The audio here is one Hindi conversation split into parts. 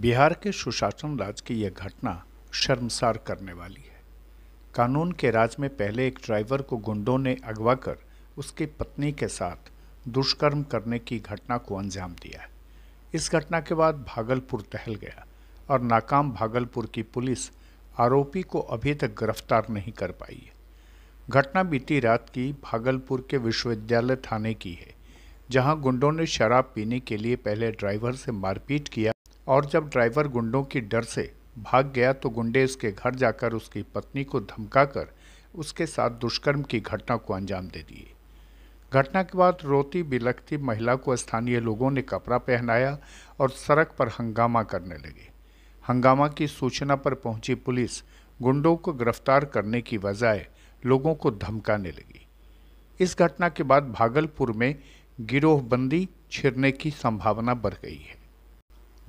बिहार के सुशासन राज की यह घटना शर्मसार करने वाली है कानून के राज में पहले एक ड्राइवर को गुंडों ने अगवा कर उसकी पत्नी के साथ दुष्कर्म करने की घटना को अंजाम दिया है इस घटना के बाद भागलपुर टहल गया और नाकाम भागलपुर की पुलिस आरोपी को अभी तक गिरफ्तार नहीं कर पाई है घटना बीती रात की भागलपुर के विश्वविद्यालय थाने की है जहां गुंडों ने शराब पीने के लिए पहले ड्राइवर से मारपीट किया और जब ड्राइवर गुंडों की डर से भाग गया तो गुंडे उसके घर जाकर उसकी पत्नी को धमकाकर उसके साथ दुष्कर्म की घटना को अंजाम दे दिए घटना के बाद रोती बिलखती महिला को स्थानीय लोगों ने कपड़ा पहनाया और सड़क पर हंगामा करने लगे हंगामा की सूचना पर पहुंची पुलिस गुंडों को गिरफ्तार करने की बजाय लोगों को धमकाने लगी इस घटना के बाद भागलपुर में गिरोहबंदी छिड़ने की संभावना बढ़ गई है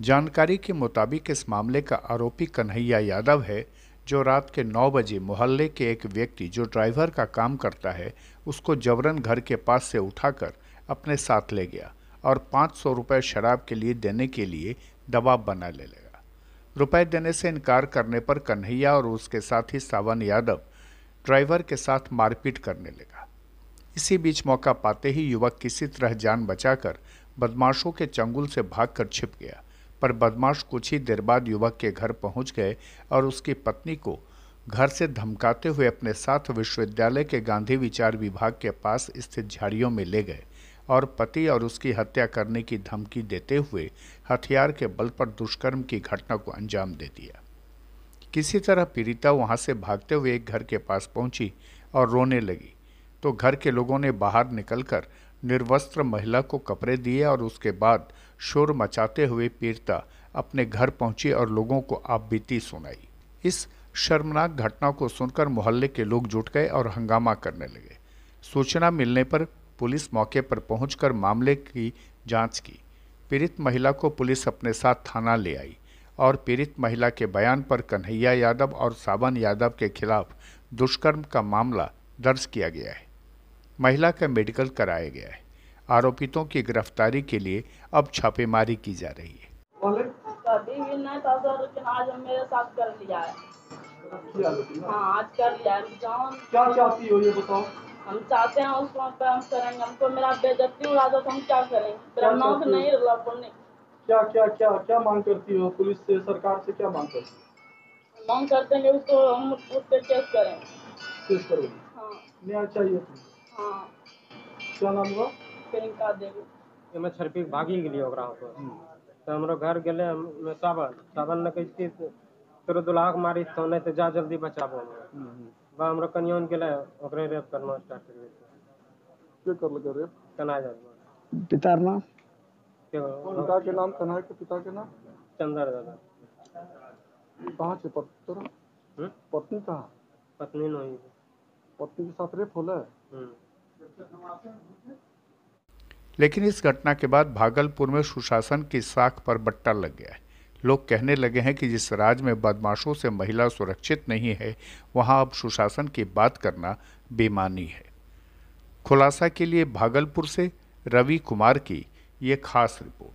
जानकारी के मुताबिक इस मामले का आरोपी कन्हैया यादव है जो रात के नौ बजे मोहल्ले के एक व्यक्ति जो ड्राइवर का काम करता है उसको जबरन घर के पास से उठाकर अपने साथ ले गया और पाँच सौ रुपये शराब के लिए देने के लिए दबाव बना ले लगा रुपए देने से इनकार करने पर कन्हैया और उसके साथ ही सावन यादव ड्राइवर के साथ मारपीट करने लगा इसी बीच मौका पाते ही युवक किसी तरह जान बचाकर बदमाशों के चंगुल से भागकर छिप गया पर बदमाश कुछ ही देर बाद युवक के घर पहुंच गए और उसकी पत्नी को घर से धमकाते हुए अपने साथ विश्वविद्यालय के गांधी विचार विभाग के पास स्थित झाड़ियों में ले गए और पति और उसकी हत्या करने की धमकी देते हुए हथियार के बल पर दुष्कर्म की घटना को अंजाम दे दिया किसी तरह पीड़िता वहां से भागते हुए एक घर के पास पहुंची और रोने लगी तो घर के लोगों ने बाहर निकलकर निर्वस्त्र महिला को कपड़े दिए और उसके बाद शोर मचाते हुए पीड़िता अपने घर पहुंची और लोगों को आप बीती सुनाई इस शर्मनाक घटना को सुनकर मोहल्ले के लोग जुट गए और हंगामा करने लगे सूचना मिलने पर पुलिस मौके पर पहुंचकर मामले की जांच की पीड़ित महिला को पुलिस अपने साथ थाना ले आई और पीड़ित महिला के बयान पर कन्हैया यादव और सावन यादव के खिलाफ दुष्कर्म का मामला दर्ज किया गया है महिला का मेडिकल कराया गया है आरोपितों की गिरफ्तारी के लिए अब छापेमारी की जा रही है क्या हम चाहते हैं उसको हम करेंगे हमको मेरा बेजती उड़ा दो तो हम क्या करेंगे नहीं क्या क्या क्या क्या मांग करती हो पुलिस से सरकार से क्या मांग करती हो मांग करते हैं उसको हम उस पर केस करें केस करोगे हाँ न्याय चाहिए हाँ क्या नाम हुआ पेलिंग का देबे एमे छरपी भागी गेलिए ओकरा ऊपर तो हमरो घर गेले हम सावन सावन ने कहि कि तोरे दुल्हा के मारी तो नहीं तो जा जल्दी बचाबो हम्म, हम्म। बा हमरो कनियन गेले ओकरे रेप करना स्टार्ट कर देलकै के करल कर रेप कना जा पिता के नाम के नाम कन्हैया के पिता के नाम चंदर दादा कहाँ से पत्नी पत्नी कहाँ पत्नी नहीं पत्नी के साथ रेप होले लेकिन इस घटना के बाद भागलपुर में सुशासन की साख पर बट्टा लग गया है लोग कहने लगे हैं कि जिस राज्य में बदमाशों से महिला सुरक्षित नहीं है वहां अब सुशासन की बात करना बेमानी है खुलासा के लिए भागलपुर से रवि कुमार की ये खास रिपोर्ट